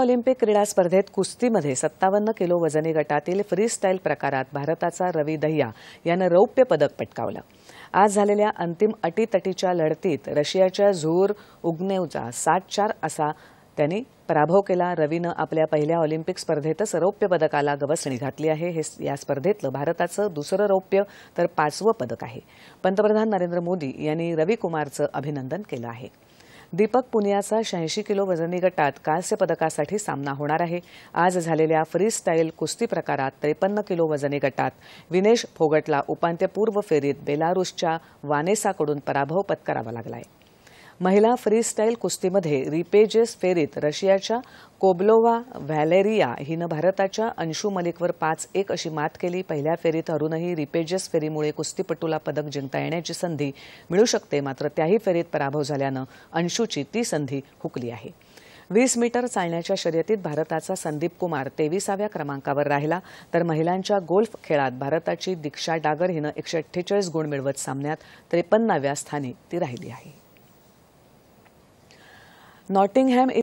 Olympic क्रीडा स्पर्धेत कुस्तीमध्ये सत्तावन्न किलो वजनी गटातील फ्रीस्टाईल प्रकारात भारताचा रवी दहिया यानं रौप्य पदक पटकावलं आज झालेल्या अंतिम अटीतटीच्या लढतीत रशियाच्या झूर उग्नेवचा सात चार असा त्यांनी पराभव केला रवीनं आपल्या पहिल्या ऑलिम्पिक स्पर्धेतच रौप्य पदकाला गवसणी घातली आहे हे या स्पर्धेतलं भारताचं दुसरं रौप्य तर पाचवं पदक आहे पंतप्रधान नरेंद्र मोदी यांनी रवी कुमारचं अभिनंदन केलं आहे दीपक पुनियाचा शहाऐंशी किलो वजनी गटात कांस्य पदकासाठी सामना होणार आहे आज झालेल्या फ्री स्टाईल कुस्ती प्रकारात त्रेपन्न किलो वजनी गटात विनेश फोगटला उपांत्यपूर्व फेरीत बेलारुसच्या वानेसाकडून पराभव पत्करावा लागला आहे महिला फ्रीस्टाईल कुस्तीमध्ये रिपेजेस फेरीत रशियाच्या कोबलोवा व्हॅलेरिया हिनं भारताच्या अंशू मलिकवर पाच एक अशी मात केली पहिल्या फेरीत अरुणही रिपेजेस फेरीमुळे कुस्तीपटूला पदक जिंकता येण्याची संधी मिळू शकते मात्र त्याही फेरीत पराभव झाल्यानं अंशूची ती संधी हुकली आहे वीस मीटर चालण्याच्या शर्यतीत भारताचा संदीप कुमार तेविसाव्या क्रमांकावर राहिला तर महिलांच्या गोल्फ खेळात भारताची दीक्षा डागर हिनं एकशे अठ्ठेचाळीस गुण मिळवत सामन्यात त्रेपन्नाव्या स्थानी ती राहिली आहे नॉटिंगहॅम